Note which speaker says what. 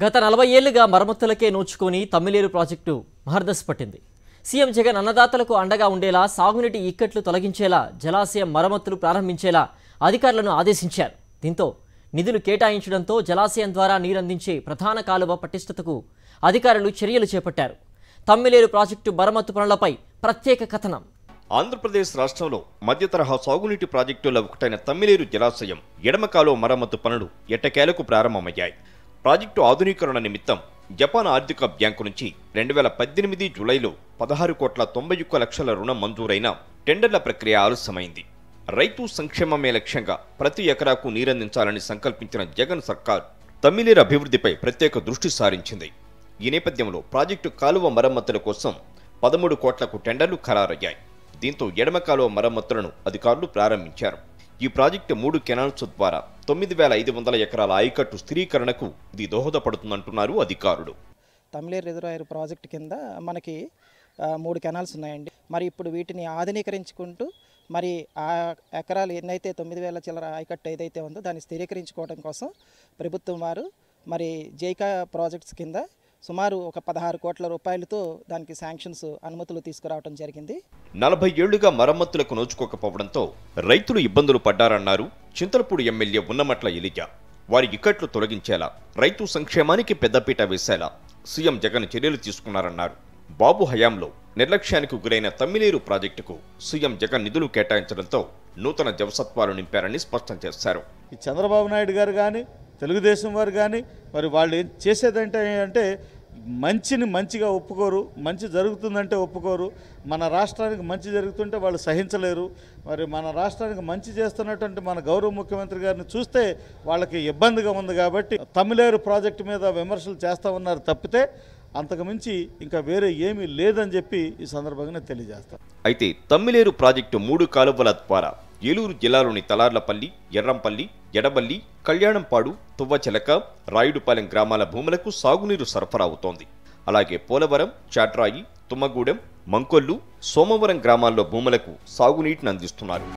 Speaker 1: గత నలభై ఏళ్లుగా మరమ్మతులకే నోచుకుని తమ్మిలేరు ప్రాజెక్టు మహర్దశ పట్టింది సీఎం జగన్ అన్నదాతలకు అండగా ఉండేలా సాగునీటి ఇక్కట్లు తొలగించేలా జలాశయం మరమ్మతులు ప్రారంభించేలా అధికారులను ఆదేశించారు దీంతో నిధులు కేటాయించడంతో జలాశయం ద్వారా నీరందించే ప్రధాన కాలువ పటిష్టతకు అధికారులు చర్యలు చేపట్టారు తమ్మిలేరు ప్రాజెక్టు మరమ్మతు పనులపై ప్రత్యేక కథనం
Speaker 2: ఆంధ్రప్రదేశ్ రాష్ట్రంలో మధ్య తరహా సాగునీటి ప్రాజెక్టుల ఒకటైన తమ్మిలేరు జలాశయం ఎడమకాలో మరమ్మతు పనులు ఎట్టకేలకు ప్రారంభమయ్యాయి ప్రాజెక్టు ఆధునీకరణ నిమిత్తం జపాన్ ఆర్థిక బ్యాంకు నుంచి రెండు వేల పద్దెనిమిది జూలైలో పదహారు కోట్ల తొంభై ఒక్క లక్షల రుణం మంజూరైన టెండర్ల ప్రక్రియ ఆలస్యమైంది రైతు సంక్షేమమే లక్ష్యంగా ప్రతి ఎకరాకు నీరందించాలని సంకల్పించిన జగన్ సర్కార్ తమిళీర అభివృద్ధిపై ప్రత్యేక దృష్టి సారించింది ఈ నేపథ్యంలో ప్రాజెక్టు కాలువ మరమ్మతుల కోసం పదమూడు కోట్లకు టెండర్లు ఖరారయ్యాయి దీంతో ఎడమ కాలువ మరమ్మతులను అధికారులు ప్రారంభించారు ఈ ప్రాజెక్టు మూడు కెనాల్స్ ద్వారా తొమ్మిది వేల ఐదు వందల ఎకరాల ఆయకట్టు స్థిరీకరణకు ఇది దోహదపడుతుందంటున్నారు అధికారులు
Speaker 3: తమిళేరు రిజర్వాయర్ ప్రాజెక్టు కింద మనకి మూడు కెనాల్స్ ఉన్నాయండి మరి ఇప్పుడు వీటిని ఆధునీకరించుకుంటూ మరి ఆ ఎకరాలు ఎన్నైతే తొమ్మిది వేల చిల్లర ఆయకట్టు ఏదైతే ఉందో దాన్ని స్థిరీకరించుకోవడం కోసం ప్రభుత్వం వారు మరి జైకా ప్రాజెక్ట్స్ కింద సుమారు ఒక పదహారు కోట్ల రూపాయలతో దానికి శాంక్షన్స్ అనుమతులు తీసుకురావడం జరిగింది
Speaker 2: నలభై ఏళ్లుగా మరమ్మతులకు నోచుకోకపోవడంతో రైతులు ఇబ్బందులు పడ్డారన్నారు చింతలపూడి ఎమ్మెల్యే ఉన్నమట్ల ఎలిజ వారి ఇక్కట్లు తొలగించేలా రైతు సంక్షేమానికి పెద్దపీట వేసేలా సీఎం జగన్ చర్యలు తీసుకున్నారన్నారు బాబు హయాంలో నిర్లక్ష్యానికి గురైన తమ్మినీరు ప్రాజెక్టుకు సీఎం జగన్ నిధులు కేటాయించడంతో నూతన జవసత్వాలు నింపారని
Speaker 4: స్పష్టం చేశారు చంద్రబాబు నాయుడు గారు కానీ తెలుగుదేశం వారు కానీ మరి వాళ్ళు ఏం చేసేదంటే అంటే మంచిని మంచిగా ఒప్పుకోరు మంచి జరుగుతుందంటే ఒప్పుకోరు మన రాష్ట్రానికి మంచి జరుగుతుంటే వాళ్ళు సహించలేరు మరి మన రాష్ట్రానికి మంచి చేస్తున్నటువంటి మన గౌరవ ముఖ్యమంత్రి గారిని చూస్తే వాళ్ళకి ఇబ్బందిగా ఉంది కాబట్టి తమిళేరు ప్రాజెక్టు మీద విమర్శలు చేస్తూ ఉన్నారు తప్పితే అంతకుమించి ఇంకా వేరే ఏమీ లేదని చెప్పి ఈ సందర్భంగా తెలియజేస్తాను
Speaker 2: అయితే తమ్మిలేరు ప్రాజెక్టు మూడు కాలువల ద్వారా ఏలూరు జిల్లాలోని తలార్లపల్లి ఎర్రంపల్లి ఎడబల్లి కళ్యాణంపాడు తువ్వచెలక రాయుడుపాలెం గ్రామాల భూములకు సాగునీరు సరఫరా అవుతోంది అలాగే పోలవరం చాట్రాయి తుమ్మగూడెం మంకొల్లు సోమవరం గ్రామాల్లో భూములకు సాగునీటిని అందిస్తున్నారు